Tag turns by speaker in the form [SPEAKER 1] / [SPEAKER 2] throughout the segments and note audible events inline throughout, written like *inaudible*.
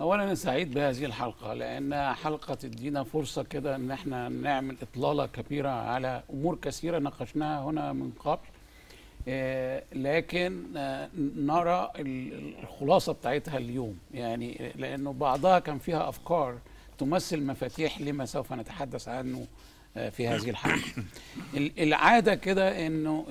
[SPEAKER 1] اولا انا سعيد بهذه الحلقه لانها حلقه تدينا فرصه كده ان احنا نعمل اطلاله كبيره على امور كثيره ناقشناها هنا من قبل آه، لكن آه، نرى الخلاصه بتاعتها اليوم يعني لانه بعضها كان فيها افكار تمثل مفاتيح لما سوف نتحدث عنه آه، في هذه الحلقه. *coughs* العاده كده انه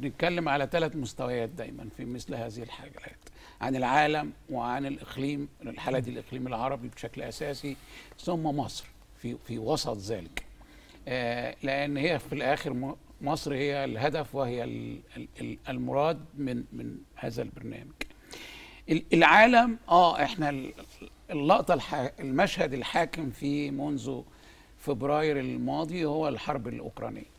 [SPEAKER 1] نتكلم على ثلاث مستويات دايما في مثل هذه الحاجات عن العالم وعن الاقليم الحاله دي الاقليم العربي بشكل اساسي ثم مصر في في وسط ذلك. آه، لان هي في الاخر مصر هي الهدف وهي المراد من من هذا البرنامج. العالم اه احنا اللقطه المشهد الحاكم فيه منذ فبراير الماضي هو الحرب الأوكرانية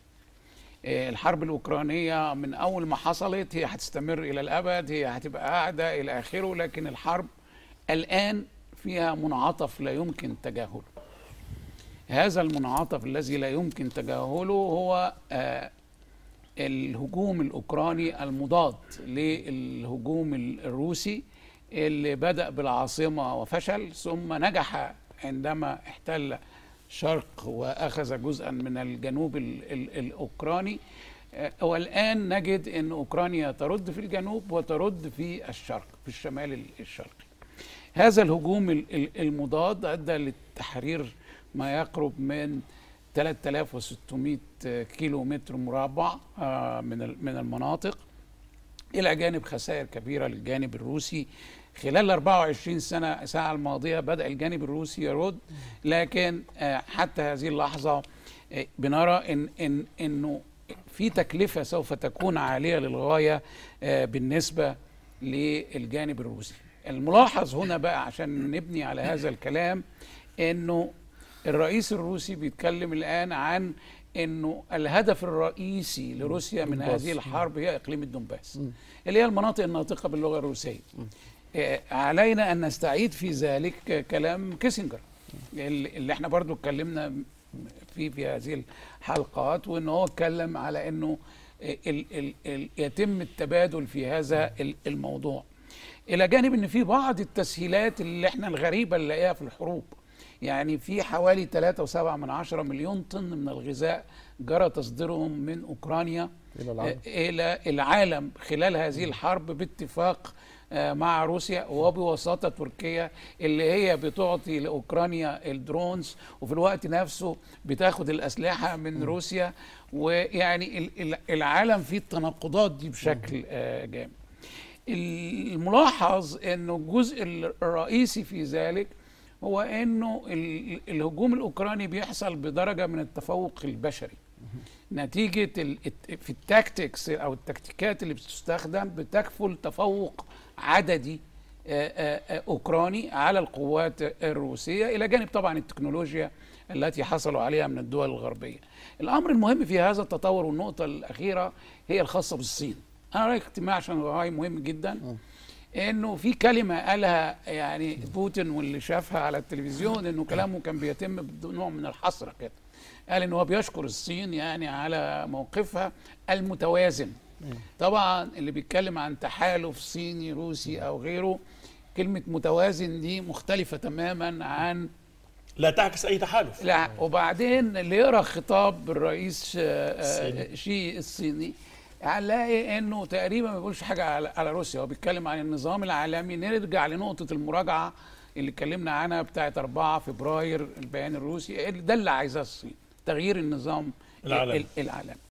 [SPEAKER 1] آه، الحرب الأوكرانية من أول ما حصلت هي هتستمر إلى الأبد هي هتبقى قاعدة إلى آخره لكن الحرب الآن فيها منعطف لا يمكن تجاهله هذا المنعطف الذي لا يمكن تجاهله هو آه، الهجوم الأوكراني المضاد للهجوم الروسي اللي بدأ بالعاصمة وفشل ثم نجح عندما احتل شرق واخذ جزءا من الجنوب الاوكراني آه، والان نجد ان اوكرانيا ترد في الجنوب وترد في الشرق في الشمال الشرقي هذا الهجوم المضاد ادى لتحرير ما يقرب من 3600 كيلو متر مربع آه، من من المناطق إلى جانب خسائر كبيرة للجانب الروسي خلال 24 سنة ساعة الماضية بدأ الجانب الروسي يرد لكن آه، حتى هذه اللحظة آه، بنرى إن إن إنه في تكلفة سوف تكون عالية للغاية آه، بالنسبة للجانب الروسي الملاحظ هنا بقى عشان نبني على هذا الكلام إنه الرئيس الروسي بيتكلم الآن عن انه الهدف الرئيسي لروسيا من هذه الحرب هي اقليم الدنباس اللي هي المناطق الناطقه باللغه الروسيه آه، علينا ان نستعيد في ذلك كلام كيسنجر اللي احنا برضو اتكلمنا في في هذه الحلقات وان هو اتكلم على انه الـ الـ الـ يتم التبادل في هذا الموضوع الى جانب ان في بعض التسهيلات اللي احنا الغريبه اللي نلاقيها في الحروب يعني في حوالي 3.7 من 10 مليون طن من الغذاء جرى تصديرهم من أوكرانيا إلى العالم, آه، إلى العالم خلال هذه الحرب باتفاق آه، مع روسيا وبوساطة تركيا اللي هي بتعطي لأوكرانيا الدرونز وفي الوقت نفسه بتاخد الأسلحة من روسيا ويعني العالم فيه التناقضات دي بشكل آه، جامد الملاحظ أنه الجزء الرئيسي في ذلك هو انه الهجوم الاوكراني بيحصل بدرجه من التفوق البشري نتيجه في التاكتكس او التكتيكات اللي بتستخدم بتكفل تفوق عددي اوكراني على القوات الروسيه الى جانب طبعا التكنولوجيا التي حصلوا عليها من الدول الغربيه. الامر المهم في هذا التطور والنقطه الاخيره هي الخاصه بالصين. انا رايي اجتماع شنغهاي مهم جدا آه. انه في كلمه قالها يعني بوتين واللي شافها على التلفزيون انه كلامه كان بيتم بنوع من الحسره كده قال ان هو بيشكر الصين يعني على موقفها المتوازن طبعا اللي بيتكلم عن تحالف صيني روسي او غيره كلمه متوازن دي مختلفه تماما عن لا تعكس اي تحالف لا وبعدين اللي يقرا خطاب الرئيس آه، آه، شي الصيني هنلاقي انه تقريبا ما بيقولش حاجه على روسيا هو بيتكلم عن النظام العالمي نرجع لنقطه المراجعه اللي اتكلمنا عنها بتاعه 4 فبراير البيان الروسي ده اللي عايزاه الصين تغيير النظام العالمي, العالمي.